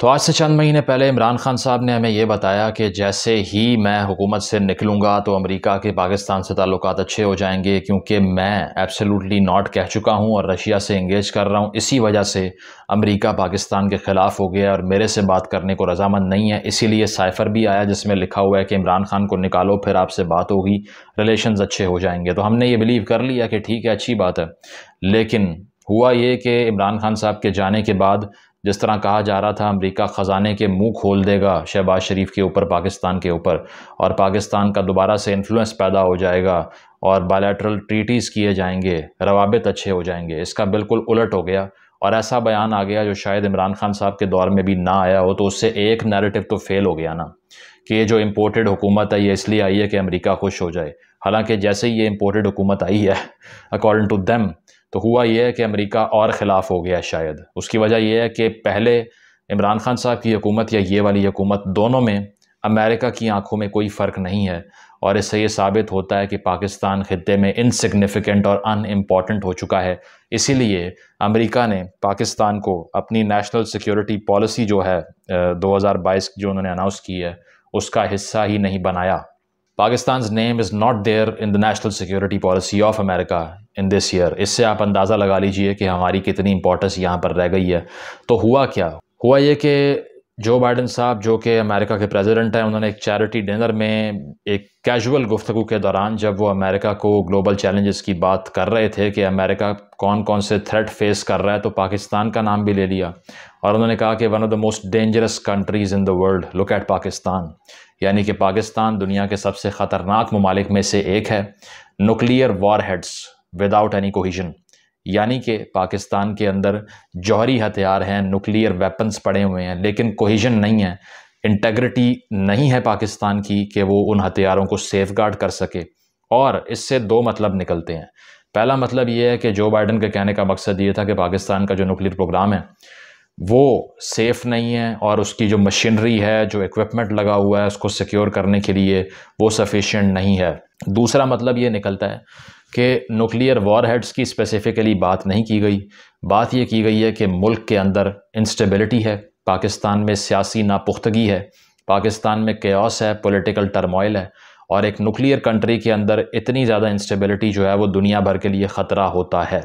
तो आज से चंद महीने पहले इमरान खान साहब ने हमें यह बताया कि जैसे ही मैं हुकूमत से निकलूँगा तो अमेरिका के पाकिस्तान से ताल्लुक अच्छे हो जाएंगे क्योंकि मैं एब्सोल्युटली नॉट कह चुका हूँ और रशिया से इंगेज कर रहा हूँ इसी वजह से अमेरिका पाकिस्तान के ख़िलाफ़ हो गया और मेरे से बात करने को रजामंद नहीं है इसीलिए साइफ़र भी आया जिसमें लिखा हुआ है कि इमरान खान को निकालो फिर आपसे बात होगी रिलेशन अच्छे हो जाएंगे तो हमने ये बिलीव कर लिया कि ठीक है अच्छी बात है लेकिन हुआ ये कि इमरान खान साहब के जाने के बाद जिस तरह कहा जा रहा था अमेरिका ख़जाने के मुंह खोल देगा शहबाज शरीफ के ऊपर पाकिस्तान के ऊपर और पाकिस्तान का दोबारा से इन्फ्लुएंस पैदा हो जाएगा और बायलैटरल ट्रीटीज़ किए जाएंगे रवाबित अच्छे हो जाएंगे इसका बिल्कुल उलट हो गया और ऐसा बयान आ गया जो शायद इमरान खान साहब के दौर में भी ना आया हो तो उससे एक नैरेटिव तो फेल हो गया ना कि ये जो इम्पोर्टेड हुकूमत है ये इसलिए आई है कि अमेरिका खुश हो जाए हालांकि जैसे ही ये इम्पोर्टेड हुकूमत आई है अकॉर्डिंग टू दैम तो हुआ यह है कि अमेरिका और ख़िलाफ़ हो गया शायद उसकी वजह यह है कि पहले इमरान खान साहब की हुकूमत या ये वाली हुकूमत दोनों में अमेरिका की आंखों में कोई फ़र्क नहीं है और इससे ये साबित होता है कि पाकिस्तान ख़त्े में इनसिग्निफिकेंट और अनइम्पॉर्टेंट हो चुका है इसीलिए अमेरिका ने पाकिस्तान को अपनी नेशनल सिक्योरिटी पॉलिसी जो है 2022 जो उन्होंने अनाउंस की है उसका हिस्सा ही नहीं बनाया Pakistan name is not there in the national security policy of America in this year इससे आप अंदाज़ा लगा लीजिए कि हमारी कितनी इंपॉर्टेंस यहाँ पर रह गई है तो हुआ क्या हुआ ये कि जो बाइडन साहब जो कि अमेरिका के प्रेसिडेंट हैं उन्होंने एक चैरिटी डिनर में एक कैजुअल गुफ्तु के दौरान जब वो अमेरिका को ग्लोबल चैलेंजेस की बात कर रहे थे कि अमेरिका कौन कौन से थ्रेट फेस कर रहा है तो पाकिस्तान का नाम भी ले लिया और उन्होंने कहा कि one of the most dangerous countries in the world look at Pakistan यानी कि पाकिस्तान दुनिया के सबसे ख़तरनाक ममालिक में से एक है nuclear war heads without any cohesion यानी कि पाकिस्तान के अंदर जौहरी हथियार हैं नुकलियर वेपन्स पड़े हुए हैं लेकिन कोहिजन नहीं है इंटेग्रिटी नहीं है पाकिस्तान की कि वो उन हथियारों को सेफ़ गार्ड कर सके और इससे दो मतलब निकलते हैं पहला मतलब ये है कि जो बाइडन के कहने का मकसद ये था कि पाकिस्तान का जो नुक्लियर प्रोग्राम है वो सेफ़ नहीं है और उसकी जो मशीनरी है जो इक्विपमेंट लगा हुआ है उसको सिक्योर करने के लिए वो सफिशेंट नहीं है दूसरा मतलब ये निकलता है कि न्यूक्लियर वॉर हेड्स की स्पेसिफ़िकली बात नहीं की गई बात यह की गई है कि मुल्क के अंदर इंस्टेबिलिटी है पाकिस्तान में सियासी नापुख्तगी है पाकिस्तान में क्यास है पोलिटिकल टर्मोइल है और एक न्यूक्लियर कंट्री के अंदर इतनी ज़्यादा इंस्टेबिलिटी जो है वो दुनिया भर के लिए ख़तरा होता है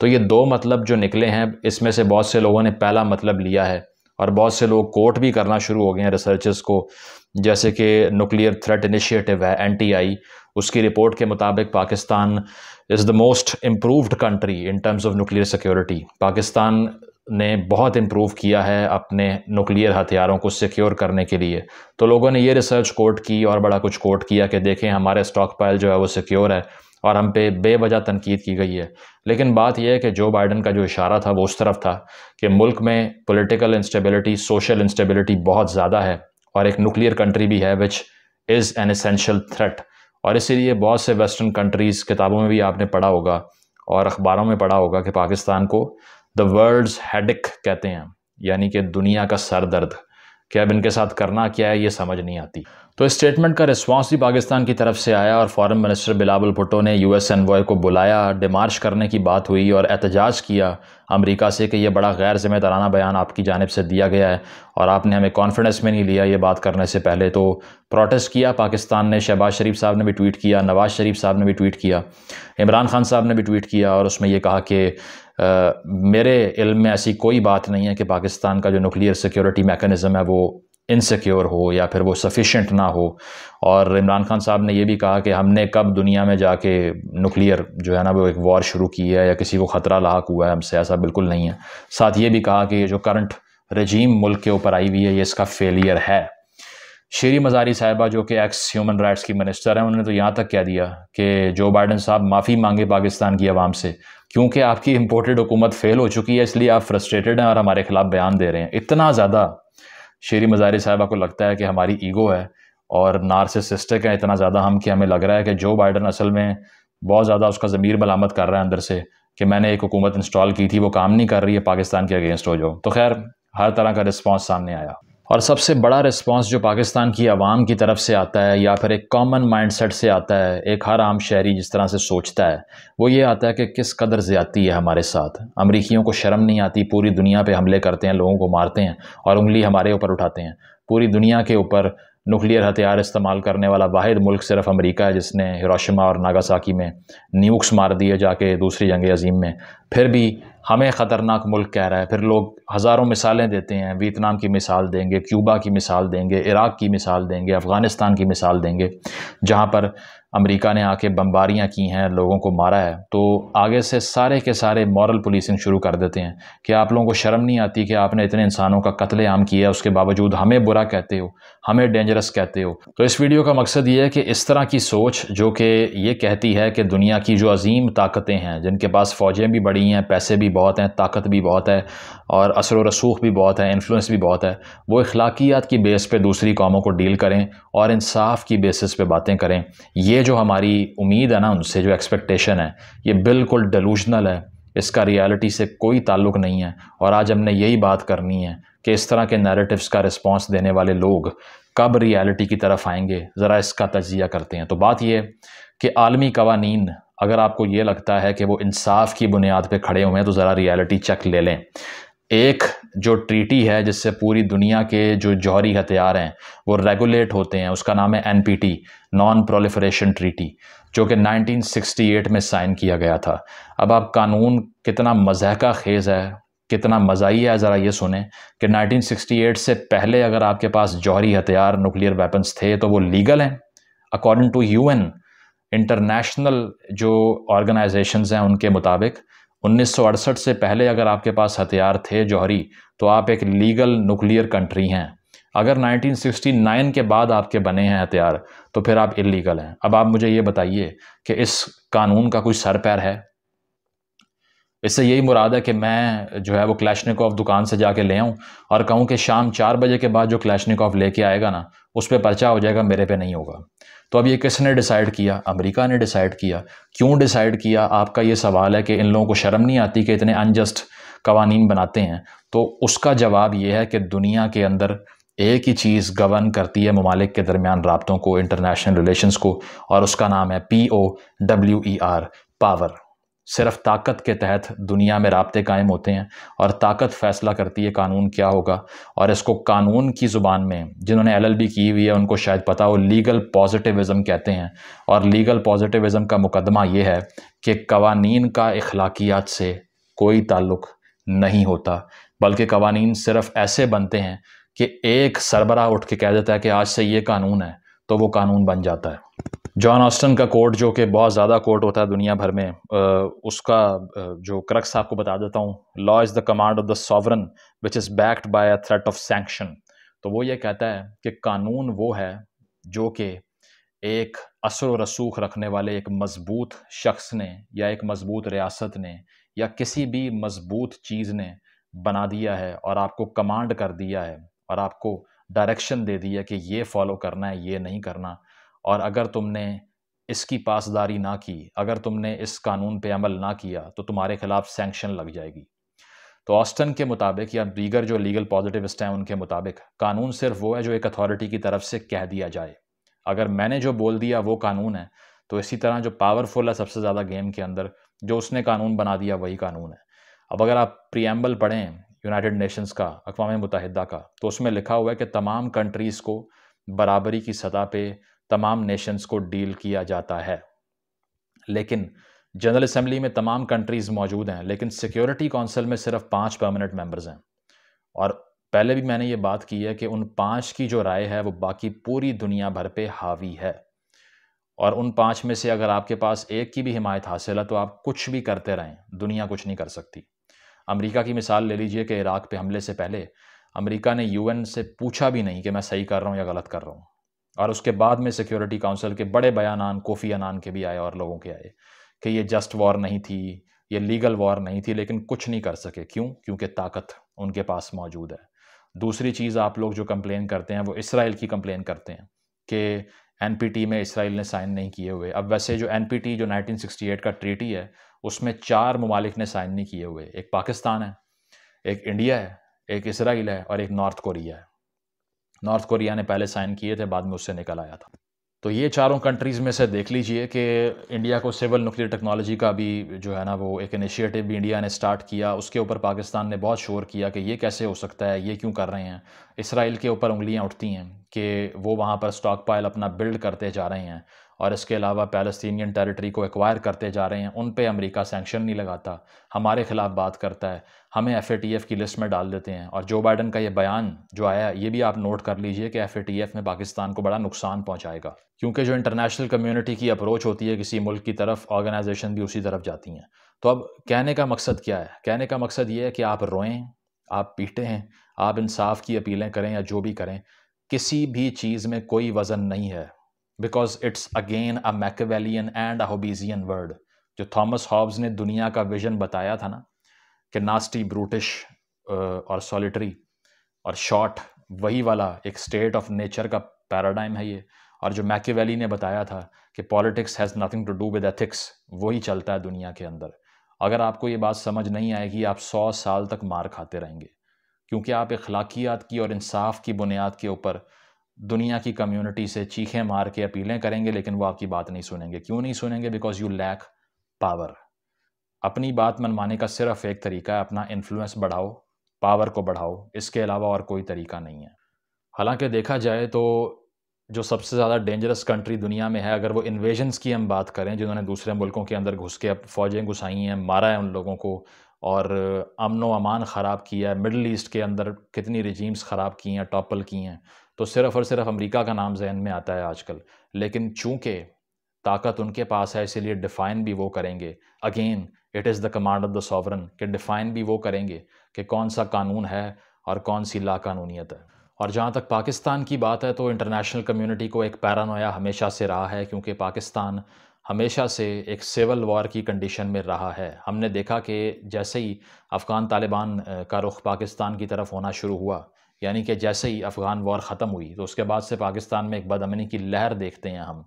तो ये दो मतलब जो निकले हैं इसमें से बहुत से लोगों ने पहला मतलब लिया है और बहुत से लोग कोट भी करना शुरू हो गए हैं रिसर्चर्स को जैसे कि न्यूक्लियर थ्रेट इनिशिएटिव है एनटीआई उसकी रिपोर्ट के मुताबिक Pakistan is the most improved country in terms of nuclear security Pakistan ने बहुत इम्प्रूव किया है अपने न्यूक्लियर हथियारों को सिक्योर करने के लिए तो लोगों ने ये रिसर्च कोट की और बड़ा कुछ कोट किया कि देखें हमारे स्टॉक पाइल जो है वो सिक्योर है और हम पे बेवजह तनकीद की गई है लेकिन बात यह है कि जो बाइडन का जो इशारा था वो उस तरफ था कि मुल्क में पोलिटिकल इंस्टेबिलिटी सोशल इंस्टेबिलिटी बहुत ज़्यादा है और एक न्यूक्लियर कंट्री भी है which is an essential threat और इसीलिए बहुत से वेस्टर्न कंट्रीज़ किताबों में भी आपने पढ़ा होगा और अखबारों में पढ़ा होगा कि पाकिस्तान को द वर्ल्ड हेडिक कहते हैं यानी कि दुनिया का सर दर्द क्या अब इनके साथ करना क्या है ये समझ नहीं आती तो इस स्टेटमेंट का रिस्पॉन्स भी पाकिस्तान की तरफ से आया और फॉरेन मिनिस्टर बिलावल भुट्टो ने यू एस एनवॉय को बुलाया डिमार्च करने की बात हुई और एहतजाज किया अमेरिका से कि यह बड़ा गैर जिम्मेदाराना बयान आपकी जानब से दिया गया है और आपने हमें कॉन्फिडेंस में नहीं लिया ये बात करने से पहले तो प्रोटेस्ट किया पाकिस्तान ने शहबाज शरीफ साहब ने भी ट्वीट किया नवाज शरीफ साहब ने भी ट्वीट किया इमरान खान साहब ने भी ट्वीट किया और उसमें यह कहा कि आ, मेरे इल्म में ऐसी कोई बात नहीं है कि पाकिस्तान का जो न्यूक्लियर सिक्योरिटी मेकनिज़म है वो इनसिक्योर हो या फिर वो सफिशेंट ना हो और इमरान खान साहब ने ये भी कहा कि हमने कब दुनिया में जाके न्यूक्लियर जो है ना वो एक वॉर शुरू की है या किसी को ख़तरा लाक हुआ है हमसे ऐसा बिल्कुल नहीं है साथ ये भी कहा कि जो करंट रजीम मुल्क के ऊपर आई हुई है ये इसका फेलियर है शेरी मज़ारी साहिबा जो कि एक्स ह्यूमन राइट्स की मिनिस्टर हैं उन्होंने तो यहाँ तक कह दिया कि जो बाइडन साहब माफ़ी मांगे पाकिस्तान की आवाम से क्योंकि आपकी इम्पोर्टेड हुकूमत फ़ेल हो चुकी है इसलिए आप फ्रस्ट्रेटेड हैं और हमारे ख़िलाफ़ बयान दे रहे हैं इतना ज़्यादा शेरी मज़ारी साहिबा को लगता है कि हमारी ईगो है और नार्सिसिस्टिक है इतना ज़्यादा हम कि हमें लग रहा है कि जो बाइडन असल में बहुत ज़्यादा उसका ज़मीर मलामत कर रहा है अंदर से कि मैंने एक हुकूमत इंस्टॉल की थी वो काम नहीं कर रही है पाकिस्तान के अगेंस्ट हो जाओ तो खैर हर तरह का रिस्पॉन्स सामने आया और सबसे बड़ा रिस्पांस जो पाकिस्तान की आवाम की तरफ से आता है या फिर एक कॉमन माइंडसेट से आता है एक हर आम शहरी जिस तरह से सोचता है वो ये आता है कि किस कदर ज़्यादती है हमारे साथ अमरीकियों को शर्म नहीं आती पूरी दुनिया पे हमले करते हैं लोगों को मारते हैं और उंगली हमारे ऊपर उठाते हैं पूरी दुनिया के ऊपर नुक्लियर हथियार इस्तेमाल करने वाला वाद मुल्क सिर्फ अमेरिका है जिसने हिरोशिमा और नागासाकी में न्यूक्स मार दिए जाके दूसरी जंग अजीम में फिर भी हमें ख़तरनाक मुल्क कह रहा है फिर लोग हज़ारों मिसालें देते हैं वियतनाम की मिसाल देंगे क्यूबा की मिसाल देंगे इराक़ की मिसाल देंगे अफ़गानिस्तान की मिसाल देंगे जहाँ पर अमेरिका ने आके बमबारियाँ की हैं लोगों को मारा है तो आगे से सारे के सारे मॉरल पुलिसिंग शुरू कर देते हैं कि आप लोगों को शर्म नहीं आती कि आपने इतने इंसानों का कत्ले आम किया उसके बावजूद हमें बुरा कहते हो हमें डेंजरस कहते हो तो इस वीडियो का मकसद ये है कि इस तरह की सोच जो कि ये कहती है कि दुनिया की जो अजीम ताकतें हैं जिनके पास फ़ौजें भी बड़ी हैं पैसे भी बहुत हैं ताकत भी बहुत है और असर रसूख भी बहुत है इन्फ्लुंस भी बहुत है वो अखलाकियात की बेस पर दूसरी कौमों को डील करें और इंसाफ की बेसिस पर बातें करें ये जो हमारी उम्मीद है ना उनसे जो एक्सपेक्टेशन है ये बिल्कुल डलूजनल है इसका रियलिटी से कोई ताल्लुक नहीं है और आज हमने यही बात करनी है कि इस तरह के नैरेटिव्स का रिस्पॉन्स देने वाले लोग कब रियलिटी की तरफ आएंगे ज़रा इसका तजिया करते हैं तो बात यह कि आलमी कवानीन अगर आपको ये लगता है कि वो इंसाफ की बुनियाद पर खड़े हुए हैं तो ज़रा रियलिटी चेक ले लें एक जो ट्रीटी है जिससे पूरी दुनिया के जो जौहरी हथियार हैं वो रेगुलेट होते हैं उसका नाम है एनपीटी नॉन प्रोलिफरेशन ट्रीटी जो कि 1968 में साइन किया गया था अब आप कानून कितना मजहका खेज़ है कितना मज़ाही है ज़रा ये सुने कि 1968 से पहले अगर आपके पास जौहरी हथियार न्यूक्लियर वेपन्स थे तो वो लीगल हैं अकॉर्डिंग टू यू इंटरनेशनल जो ऑर्गेनाइजेशन हैं उनके मुताबिक उन्नीस से पहले अगर आपके पास हथियार थे जौहरी तो आप एक लीगल न्यूक्लियर कंट्री हैं अगर 1969 के बाद आपके बने हैं हथियार तो फिर आप इलीगल हैं अब आप मुझे ये बताइए कि इस कानून का कोई सर पैर है इससे यही मुराद है कि मैं जो है वो ऑफ दुकान से जाके ले आऊँ और कहूँ कि शाम चार बजे के बाद जो ऑफ लेके आएगा ना उस पर पर्चा हो जाएगा मेरे पे नहीं होगा तो अब ये किसने डिसाइड किया अमेरिका ने डिसाइड किया क्यों डिसाइड किया आपका ये सवाल है कि इन लोगों को शर्म नहीं आती कि इतने अनजस्ट कवानीन बनाते हैं तो उसका जवाब ये है कि दुनिया के अंदर एक ही चीज़ गवर्न करती है ममालिक के दरमियान रबतों को इंटरनेशनल रिलेशंस को और उसका नाम है P O W E R power सिर्फ ताकत के तहत दुनिया में रबते कायम होते हैं और ताकत फ़ैसला करती है कानून क्या होगा और इसको कानून की ज़ुबान में जिन्होंने एल एल बी की हुई है उनको शायद पता हो लीगल पॉजिटिविज़म कहते हैं और लीगल पॉजिटिविज़म का मुकदमा ये है कि कवानीन का अखलाकियात से कोई ताल्लुक़ नहीं होता बल्कि कवानीन सिर्फ़ ऐसे बनते हैं कि एक सरबराह उठ के कह देता है कि आज से ये कानून है तो वो कानून बन जाता है जॉन ऑस्टन का कोर्ट जो कि बहुत ज़्यादा कोर्ट होता है दुनिया भर में उसका जो क्रक्स आपको बता देता हूँ law is the command of the sovereign which is backed by a threat of sanction तो वो ये कहता है कि कानून वो है जो कि एक असर रसूख रखने वाले एक मज़बूत शख्स ने या एक मज़बूत रियासत ने या किसी भी मज़बूत चीज़ ने बना दिया है और आपको कमांड कर दिया है और आपको डायरेक्शन दे दी है कि ये फॉलो करना है ये नहीं करना और अगर तुमने इसकी पासदारी ना की अगर तुमने इस कानून पे अमल ना किया तो तुम्हारे खिलाफ सेंक्शन लग जाएगी तो ऑस्टन के मुताबिक या दीगर जो लीगल पॉजिटिविस्ट हैं उनके मुताबिक कानून सिर्फ वो है जो एक अथॉरिटी की तरफ से कह दिया जाए अगर मैंने जो बोल दिया वो कानून है तो इसी तरह जो पावरफुल है सबसे ज़्यादा गेम के अंदर जो उसने कानून बना दिया वही कानून है अब अगर आप प्रियम्बल पढ़ें यूनाइटेड नेशंस का अकवा मुतहदा का तो उसमें लिखा हुआ है कि तमाम कंट्रीज़ को बराबरी की सतह पे तमाम नेशंस को डील किया जाता है लेकिन जनरल असम्बली में तमाम कंट्रीज़ मौजूद हैं लेकिन सिक्योरिटी कौंसिल में सिर्फ पाँच परमानेंट मेम्बर्स हैं और पहले भी मैंने ये बात की है कि उन पाँच की जो राय है वो बाकी पूरी दुनिया भर पर हावी है और उन पाँच में से अगर आपके पास एक की भी हिमायत हासिल है तो आप कुछ भी करते रहें दुनिया कुछ नहीं कर सकती अमेरिका की मिसाल ले लीजिए कि इराक़ पे हमले से पहले अमेरिका ने यूएन से पूछा भी नहीं कि मैं सही कर रहा हूँ या गलत कर रहा हूँ और उसके बाद में सिक्योरिटी काउंसिल के बड़े बयानान कोफ़ी अनान के भी आए और लोगों के आए कि ये जस्ट वॉर नहीं थी ये लीगल वॉर नहीं थी लेकिन कुछ नहीं कर सके क्यों क्योंकि ताकत उनके पास मौजूद है दूसरी चीज़ आप लोग जो कंप्लेन करते हैं वो इसराइल की कंप्लेन करते हैं कि एनपीटी में इसराइल ने साइन नहीं किए हुए अब वैसे जो एनपीटी जो 1968 का ट्रीटी है उसमें चार ममालिक ने साइन नहीं किए हुए एक पाकिस्तान है एक इंडिया है एक इसराइल है और एक नॉर्थ कोरिया है नॉर्थ कोरिया ने पहले साइन किए थे बाद में उससे निकल आया था तो ये चारों कंट्रीज़ में से देख लीजिए कि इंडिया को सिविल न्यूक्लियर टेक्नोलॉजी का भी जो है ना वो एक इनिशिएटिव भी इंडिया ने स्टार्ट किया उसके ऊपर पाकिस्तान ने बहुत शोर किया कि ये कैसे हो सकता है ये क्यों कर रहे हैं इसराइल के ऊपर उंगलियां उठती हैं कि वो वहाँ पर स्टॉक पाइल अपना बिल्ड करते जा रहे हैं और इसके अलावा पैलस्तीनियन टेरिटरी को एक्वायर करते जा रहे हैं उन पे अमेरिका सेंक्शन नहीं लगाता हमारे ख़िलाफ़ बात करता है हमें एफ की लिस्ट में डाल देते हैं और जो बाइडन का ये बयान जो आया ये भी आप नोट कर लीजिए कि एफ में पाकिस्तान को बड़ा नुकसान पहुँचाएगा क्योंकि जो इंटरनेशनल कम्यूनिटी की अप्रोच होती है किसी मुल्क की तरफ ऑर्गेनाइजेशन भी उसी तरफ जाती हैं तो अब कहने का मकसद क्या है कहने का मकसद ये है कि आप रोएँ आप पीटे हैं आप इंसाफ की अपीलें करें या जो भी करें किसी भी चीज़ में कोई वज़न नहीं है because it's again a Machiavellian and a Hobbesian word जो थॉमस हॉब्स ने दुनिया का विजन बताया था ना कि नास्टी ब्रूटिश uh, और सॉलिटरी और शॉर्ट वही वाला एक स्टेट ऑफ नेचर का पैराडाइम है ये और जो मैकेवेली ने बताया था कि politics has nothing to do with ethics वही चलता है दुनिया के अंदर अगर आपको ये बात समझ नहीं आएगी आप सौ साल तक मार खाते रहेंगे क्योंकि आप इखलाकियात की और इंसाफ की बुनियाद के ऊपर दुनिया की कम्युनिटी से चीखें मार के अपीलें करेंगे लेकिन वो आपकी बात नहीं सुनेंगे क्यों नहीं सुनेंगे बिकॉज यू लैक पावर अपनी बात मनमाने का सिर्फ एक तरीका है अपना इन्फ्लुएंस बढ़ाओ पावर को बढ़ाओ इसके अलावा और कोई तरीका नहीं है हालांकि देखा जाए तो जो सबसे ज़्यादा डेंजरस कंट्री दुनिया में है अगर वो इन्वेजन्स की हम बात करें जिन्होंने दूसरे मुल्कों के अंदर घुस के अब फ़ौजें घुसाई हैं मारा है उन लोगों को और अमन व अमान ख़राब किया है मिडल ईस्ट के अंदर कितनी रिजीम्स ख़राब की हैं टॉपल की हैं तो सिर्फ़ और सिर्फ अमेरिका का नाम जहन में आता है आजकल लेकिन चूँकि ताकत उनके पास है इसीलिए डिफ़ाइन भी वो करेंगे again it is the command of the sovereign कि डिफ़ाइन भी वो करेंगे कि कौन सा कानून है और कौन सी लाकानूनीत है और जहाँ तक पाकिस्तान की बात है तो इंटरनेशनल कम्युनिटी को एक पैरानोया हमेशा से रहा है क्योंकि पाकिस्तान हमेशा से एक सिविल वॉर की कंडीशन में रहा है हमने देखा कि जैसे ही अफ़गान तालिबान का रुख पाकिस्तान की तरफ होना शुरू हुआ यानी कि जैसे ही अफ़गान वॉर ख़त्म हुई तो उसके बाद से पाकिस्तान में एक बदअमनी की लहर देखते हैं हम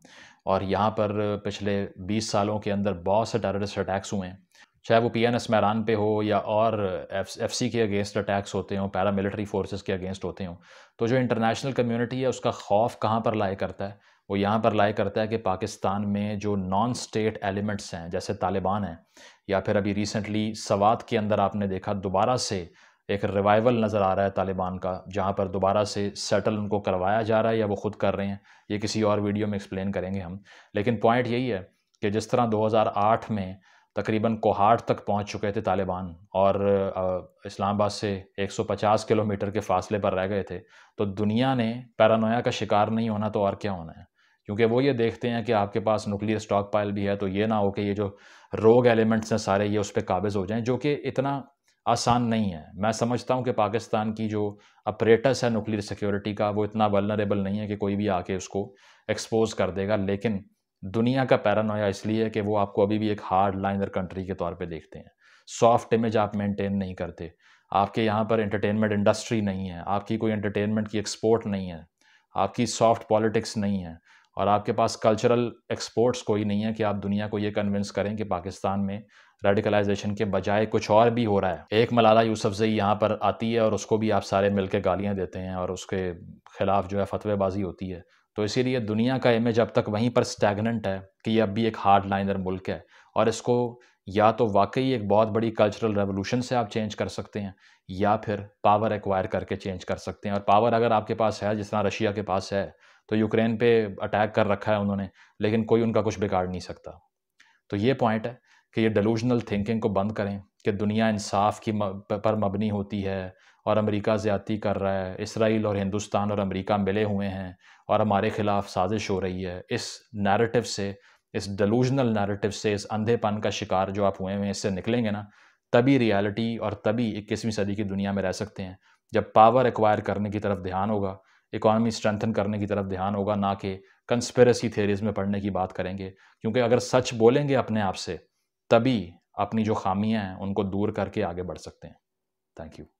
और यहाँ पर पिछले 20 सालों के अंदर बहुत से टेररिस्ट अटैक्स हुए हैं चाहे वो पीएनएस मैरान पे हो या और एफ सी के अगेंस्ट अटैक्स होते हों पैरा मिलिट्री फोर्सेस के अगेंस्ट होते हों तो जो इंटरनेशनल कम्युनिटी है उसका खौफ कहाँ पर लाया करता है वो यहाँ पर लाया करता है कि पाकिस्तान में जो नॉन स्टेट एलिमेंट्स हैं जैसे तालिबान हैं या फिर अभी रिसेंटली सवात के अंदर आपने देखा दोबारा से एक रिवाइवल नज़र आ रहा है तालिबान का जहाँ पर दोबारा से सेटल उनको करवाया जा रहा है या वो ख़ुद कर रहे हैं ये किसी और वीडियो में एक्सप्लेन करेंगे हम लेकिन पॉइंट यही है कि जिस तरह 2008 में तकरीबन कोहाट तक पहुंच चुके थे तालिबान और इस्लामाबाद से 150 किलोमीटर के फासले पर रह गए थे तो दुनिया ने पैरानोया का शिकार नहीं होना तो और क्या होना है क्योंकि वो ये देखते हैं कि आपके पास न्यूक्लियर स्टॉक पाइल भी है तो ये ना हो कि ये जो रोग एलिमेंट्स हैं सारे ये उस पर काबज़ हो जाएँ जो कि इतना आसान नहीं है मैं समझता हूँ कि पाकिस्तान की जो अपरेटस है न्यूक्लियर सिक्योरिटी का वो इतना वलनरेबल नहीं है कि कोई भी आके उसको एक्सपोज कर देगा लेकिन दुनिया का पैरानोया इसलिए है कि वो आपको अभी भी एक हार्ड लाइनर कंट्री के तौर पे देखते हैं सॉफ्ट इमेज आप मेंटेन नहीं करते आपके यहाँ पर एंटरटेनमेंट इंडस्ट्री नहीं है आपकी कोई एंटरटेनमेंट की एक्सपोर्ट नहीं है आपकी सॉफ्ट पॉलिटिक्स नहीं है और आपके पास कल्चरल एक्सपोर्ट्स कोई नहीं है कि आप दुनिया को ये कन्विंस करें कि पाकिस्तान में रेडिकलाइजेशन के बजाय कुछ और भी हो रहा है एक मलाला यूसुफजई यहाँ पर आती है और उसको भी आप सारे मिल के गालियाँ देते हैं और उसके खिलाफ जो है फतवेबाजी होती है तो इसीलिए दुनिया का इमेज अब तक वहीं पर स्टैगनेंट है कि ये अब भी एक हार्ड लाइनर मुल्क है और इसको या तो वाकई एक बहुत बड़ी कल्चरल रेवोल्यूशन से आप चेंज कर सकते हैं या फिर पावर एक्वायर करके चेंज कर सकते हैं और पावर अगर आपके पास है जिस तरह रशिया के पास है तो यूक्रेन पे अटैक कर रखा है उन्होंने लेकिन कोई उनका कुछ बिगाड़ नहीं सकता तो ये पॉइंट है कि ये डेलूजनल थिंकिंग को बंद करें कि दुनिया इंसाफ की पर मबनी होती है और अमेरिका ज़्यादती कर रहा है इसराइल और हिंदुस्तान और अमेरिका मिले हुए हैं और हमारे ख़िलाफ़ साजिश हो रही है इस नैरेटिव से इस डलूजनल नैरेटिव से इस अंधेपन का शिकार जो आप हुए हुए हैं इससे निकलेंगे ना तभी रियलिटी और तभी इक्कीसवीं सदी की दुनिया में रह सकते हैं जब पावर एक्वायर करने की तरफ ध्यान होगा इकॉनमी स्ट्रेंथन करने की तरफ ध्यान होगा ना कि कंस्पेरेसी थेरीज में पढ़ने की बात करेंगे क्योंकि अगर सच बोलेंगे अपने आप से तभी अपनी जो खामियां हैं उनको दूर करके आगे बढ़ सकते हैं थैंक यू